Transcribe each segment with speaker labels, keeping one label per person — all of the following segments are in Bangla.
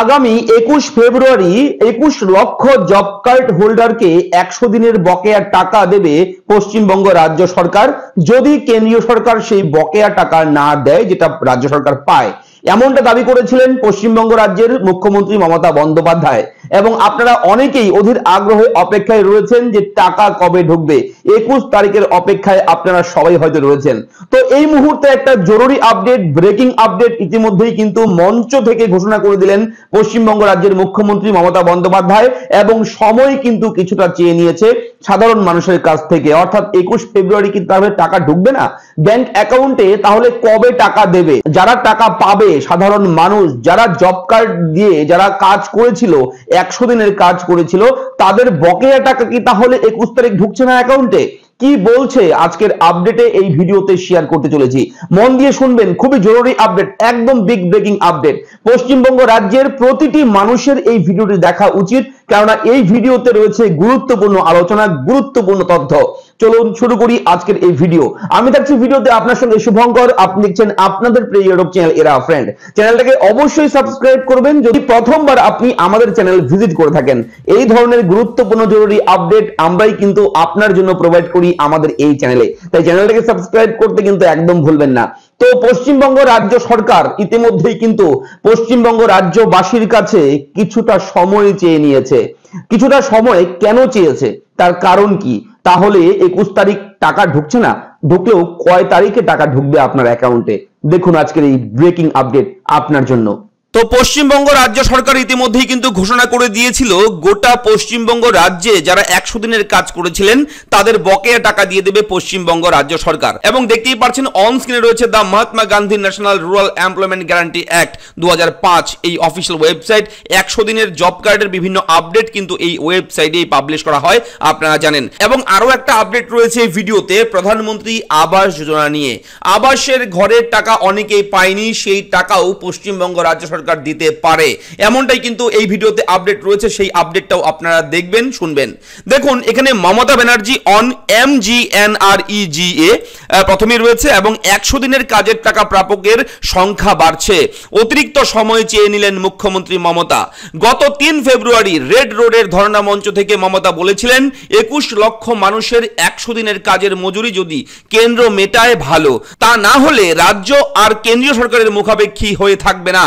Speaker 1: আগামী একুশ ফেব্রুয়ারি একুশ লক্ষ জব কার্ড হোল্ডারকে একশো দিনের বকেয়া টাকা দেবে পশ্চিমবঙ্গ রাজ্য সরকার যদি কেন্দ্রীয় সরকার সেই বকেয়া টাকা না দেয় যেটা রাজ্য সরকার পায় এমনটা দাবি করেছিলেন পশ্চিমবঙ্গ রাজ্যের মুখ্যমন্ত্রী মমতা বন্দ্যোপাধ্যায় এবং আপনারা অনেকেই অধীর আগ্রহে অপেক্ষায় রয়েছেন যে টাকা কবে ঢুকবে একুশ তারিখের অপেক্ষায় আপনারা সবাই হয়তো রয়েছেন তো এই মুহূর্তে একটা জরুরি আপডেট ব্রেকিং আপডেট ইতিমধ্যেই কিন্তু মঞ্চ থেকে ঘোষণা করে দিলেন পশ্চিমবঙ্গ রাজ্যের মুখ্যমন্ত্রী মমতা বন্দ্যোপাধ্যায় এবং সময় কিন্তু কিছুটা চেয়ে নিয়েছে সাধারণ মানুষের কাছ থেকে অর্থাৎ একুশ ফেব্রুয়ারি কিন্তু তাহলে টাকা ঢুকবে না ব্যাংক অ্যাকাউন্টে তাহলে কবে টাকা দেবে যারা টাকা পাবে সাধারণ মানুষ যারা জব কার্ড দিয়ে যারা কাজ করেছিল একশো দিনের কাজ করেছিল তাদের বকেয়া টাকা কি তাহলে একুশ তারিখ ঢুকছে না অ্যাকাউন্টে কি বলছে আজকের আপডেটে এই ভিডিওতে শেয়ার করতে চলেছি মন দিয়ে শুনবেন খুবই জরুরি আপডেট একদম বিগ ব্রেকিং আপডেট পশ্চিমবঙ্গ রাজ্যের প্রতিটি মানুষের এই ভিডিওটি দেখা উচিত কেননা এই ভিডিওতে রয়েছে গুরুত্বপূর্ণ আলোচনা গুরুত্বপূর্ণ তথ্য চলুন শুরু করি আজকের এই ভিডিও আমি থাকছি ভিডিওতে আপনার সঙ্গে শুভঙ্কর আপনি দেখছেন আপনাদের প্রিয় ইউরোপ চ্যানেল এরা ফ্রেন্ড চ্যানেলটাকে অবশ্যই সাবস্ক্রাইব করবেন যদি প্রথমবার আপনি আমাদের চ্যানেল ভিজিট করে থাকেন এই ধরনের গুরুত্বপূর্ণ জরুরি আপডেট আমরাই কিন্তু আপনার জন্য প্রোভাইড করি আমাদের এই চ্যানেলে তাই চ্যানেলটাকে সাবস্ক্রাইব করতে কিন্তু একদম ভুলবেন না তো পশ্চিমবঙ্গ রাজ্য সরকার ইতিমধ্যেই কিন্তু পশ্চিমবঙ্গ রাজ্যবাসীর কাছে কিছুটা সময় চেয়ে নিয়েছে কিছুটা সময় কেন চেয়েছে তার কারণ কি তাহলে একুশ তারিখ টাকা ঢুকছে না ঢুকলেও কয় তারিখে টাকা ঢুকবে আপনার অ্যাকাউন্টে দেখুন আজকের এই ব্রেকিং আপডেট আপনার জন্য তো পশ্চিমবঙ্গ রাজ্য সরকার ইতিমধ্যেই কিন্তু ঘোষণা করে দিয়েছিল গোটা পশ্চিমবঙ্গ রাজ্যে যারা একশো দিনের কাজ করেছিলেন তাদের বকেয়া টাকা দিয়ে দেবে পশ্চিমবঙ্গ রাজ্য সরকার এবং দেখতেই পাচ্ছেন অন স্ক্রিনে রয়েছে the Mahatma Gandhi National Rural Employment Guarantee Act দু এই অফিসিয়াল ওয়েবসাইট একশো দিনের জব কার্ডের বিভিন্ন আপডেট কিন্তু এই ওয়েবসাইটেই পাবলিশ করা হয় আপনারা জানেন এবং আরও একটা আপডেট রয়েছে এই ভিডিওতে প্রধানমন্ত্রী আবাস যোজনা নিয়ে আবাসের ঘরের টাকা অনেকেই পায়নি সেই টাকাও পশ্চিমবঙ্গ রাজ্য সরকার সরকার দিতে পারে এমনটাই কিন্তু এই ভিডিওতে আপডেট রয়েছে সেই আপডেটটাও আপনারা দেখবেন শুনবেন দেখুন এখানে Mamata Banerjee on M G N R E G A প্রথমে রয়েছে এবং একশো দিনের কাজের টাকা প্রাপকের সংখ্যা বাড়ছে অতিরিক্ত সময় চেয়ে নিলেন মুখ্যমন্ত্রী মমতা গত তিন ফেব্রুয়ারি রেড রোডের ধর্ণা মঞ্চ থেকে মমতা বলেছিলেন একুশ লক্ষ মানুষের একশো দিনের কাজের মজুরি যদি কেন্দ্র মেটায় ভালো তা না হলে রাজ্য আর কেন্দ্রীয় সরকারের মুখাপেক্ষী হয়ে থাকবে না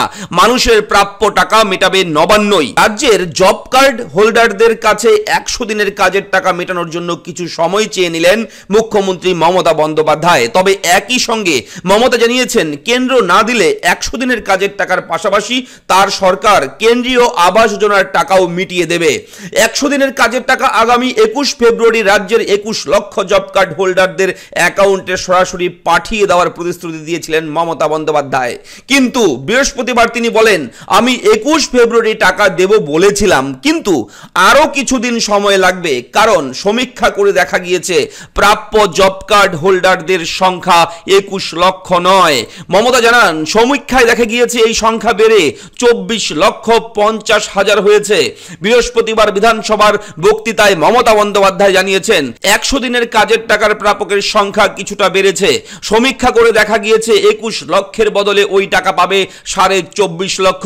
Speaker 1: মানুষের প্রাপ্য টাকা মেটাবে নবান্নই রাজ্যের জব কার্ড হোল্ডারদের কাছে একশো দিনের কাজের টাকা মেটানোর জন্য কিছু সময় চেয়ে নিলেন মুখ্যমন্ত্রী মমতা বন্দ্যোপাধ্যায় তবে একই সঙ্গে মমতা জানিয়েছেন কেন্দ্র না দিলে একশো দিনের কাজের টাকার পাশাপাশি তার সরকার কেন্দ্রীয় আবাস যোজনার টাকাও মিটিয়ে দেবে একশো দিনের কাজের টাকা আগামী একুশ ফেব্রুয়ারি রাজ্যের একুশ লক্ষ জব কার্ড হোল্ডারদের অ্যাকাউন্টে সরাসরি পাঠিয়ে দেওয়ার প্রতিশ্রুতি দিয়েছিলেন মমতা বন্দ্যোপাধ্যায় কিন্তু বৃহস্পতিবার তিনি তিনি বলেন আমি একুশ ফেব্রুয়ারি টাকা দেব বলেছিলাম কিন্তু আরও কিছুদিন সময় লাগবে কারণ সমীক্ষা করে দেখা গিয়েছে প্রাপ্য জব কার্ড হোল্ডারদের সংখ্যা একুশ লক্ষ নয় মমতা জানান সমীক্ষায় দেখা গিয়েছে এই সংখ্যা বেড়ে চব্বিশ লক্ষ পঞ্চাশ হাজার হয়েছে বৃহস্পতিবার বিধানসভার বক্তৃতায় মমতা বন্দ্যোপাধ্যায় জানিয়েছেন একশো দিনের কাজের টাকার প্রাপকের সংখ্যা কিছুটা বেড়েছে সমীক্ষা করে দেখা গিয়েছে একুশ লক্ষের বদলে ওই টাকা পাবে সাড়ে চব্বিশ চব্বিশ লক্ষ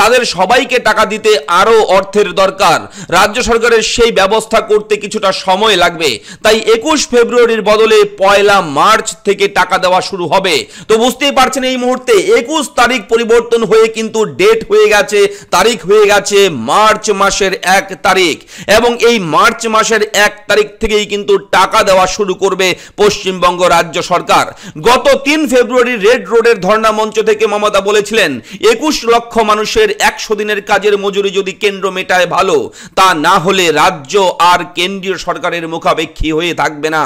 Speaker 1: তাদের সবাইকে টাকা দিতে আরও অর্থের দরকার রাজ্য সরকারের সেই ব্যবস্থা করতে কিছুটা সময় লাগবে তাই একুশ ফেব্রুয়ারির বদলে পয়লা মার্চ থেকে টাকা দেওয়া শুরু হবে তো বুঝতেই পারছেন এই মুহূর্তে একুশ তারিখ পরিবর্তন হয়ে কিন্তু ডেট হয়ে গেছে তারিখ হয়ে গেছে মার্চ মাসের এক তারিখ এবং এই মার্চ মাসের এক তারিখ থেকেই কিন্তু টাকা দেওয়া শুরু করবে পশ্চিমবঙ্গ রাজ্য সরকার গত তিন ফেব্রুয়ারি রেড রোডের ধর্ণা মঞ্চ থেকে মমতা বলেছিলেন একুশ একুশ লক্ষ মানুষের একশো দিনের কাজের মজুরি যদি কেন্দ্র মেটায় ভালো তা না হলে রাজ্য আর কেন্দ্রীয় সরকারের মুখাপেক্ষী হয়ে থাকবে না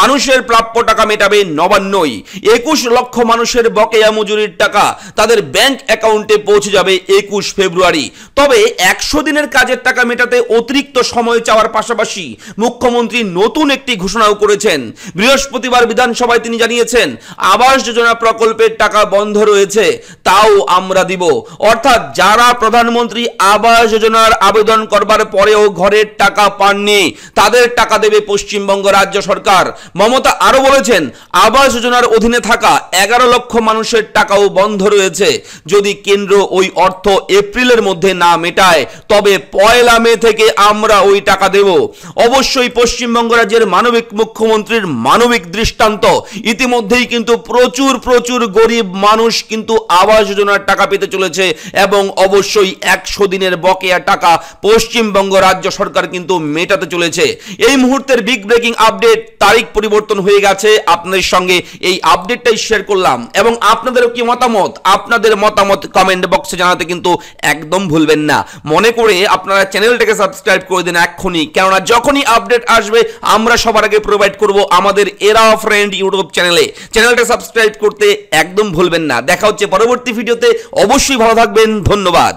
Speaker 1: মানুষের প্রাপ্য টাকা মেটাবে নবান্নই একুশ লক্ষ মানুষের বকেয়া মজুরির টাকা তাদের ব্যাংক অ্যাকাউন্টে পৌঁছে যাবে একুশ ফেব্রুয়ারি তবে একশো দিনের কাজের টাকা মেটাতে অতিরিক্ত সময় চাওয়ার পাশাপাশি মুখ্যমন্ত্রী নতুন একটি ঘোষণাও করেছেন বৃহস্পতিবার বিধানসভায় তিনি জানিয়েছেন আবাস যোজনা প্রকল্পের টাকা বন্ধ রয়েছে তাও আমরা দিব অর্থাৎ যারা প্রধানমন্ত্রী আবাস যোজনার আবেদন করবার পরেও ঘরের টাকা পাননি তাদের টাকা দেবে পশ্চিমবঙ্গ রাজ্য সরকার মমতা আরও বলেছেন আবাস যোজনার অধীনে থাকা এগারো লক্ষ মানুষের টাকাও বন্ধ রয়েছে যদি কেন্দ্র ওই অর্থ এপ্রিলের মধ্যে না মেটায় তবে পয়লা মে থেকে আমরা ওই টাকা দেব অবশ্যই পশ্চিমবঙ্গ রাজ্যের মানবিক মুখ্যমন্ত্রীর মানবিক দৃষ্টান্ত ইতিমধ্যেই কিন্তু প্রচুর প্রচুর গরিব মানুষ কিন্তু আবাস যোজনার টাকা পেতে চলেছে এবং অবশ্যই একশো দিনের বকেয়া টাকা পশ্চিমবঙ্গ রাজ্য সরকার কিন্তু মেটাতে চলেছে এই মুহূর্তের বিগ ব্রেকিং আপডেট তারিখ পরিবর্তন হয়ে গেছে আপনাদের সঙ্গে এই আপডেটটাই শেয়ার করলাম এবং আপনাদেরও কি মতামত আপনাদের মতামত কমেন্ট বক্সে জানাতে কিন্তু একদম ভুলবেন না মনে করে আপনারা চ্যানেলটাকে সাবস্ক্রাইব করে দিন এক্ষুনি কেননা যখনই আপডেট আসবে আমরা সবার আগে প্রোভাইড করব আমাদের এরা ফ্রেন্ড ইউটিউব চ্যানেলে চ্যানেলটা সাবস্ক্রাইব করতে একদম ভুলবেন না দেখা হচ্ছে পরবর্তী ভিডিওতে অবশ্যই অবশ্যই ভালো থাকবেন ধন্যবাদ